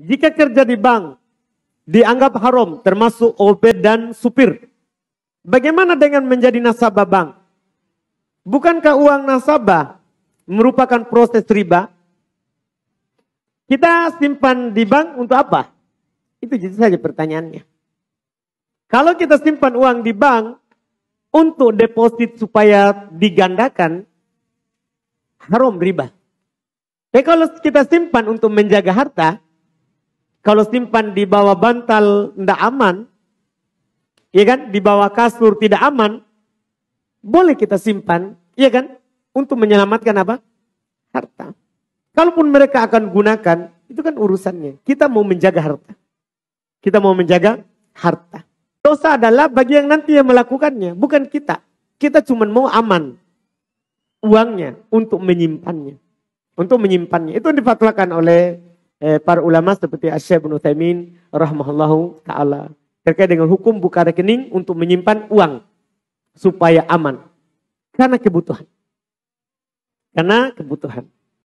Jika kerja di bank dianggap haram termasuk OB dan supir. Bagaimana dengan menjadi nasabah bank? Bukankah uang nasabah merupakan proses riba? Kita simpan di bank untuk apa? Itu jadi saja pertanyaannya. Kalau kita simpan uang di bank untuk deposit supaya digandakan, haram riba. Tapi kalau kita simpan untuk menjaga harta, kalau simpan di bawah bantal tidak aman, ya kan? Di bawah kasur tidak aman, boleh kita simpan, ya kan? Untuk menyelamatkan apa? Harta. Kalaupun mereka akan gunakan, itu kan urusannya. Kita mau menjaga harta. Kita mau menjaga harta. Dosa adalah bagi yang nanti yang melakukannya, bukan kita. Kita cuma mau aman uangnya untuk menyimpannya. Untuk menyimpannya. Itu yang difatwakan oleh eh, para ulama seperti Syekh bin Utsaimin rahimahullahu taala terkait dengan hukum buka rekening untuk menyimpan uang supaya aman karena kebutuhan. Karena kebutuhan.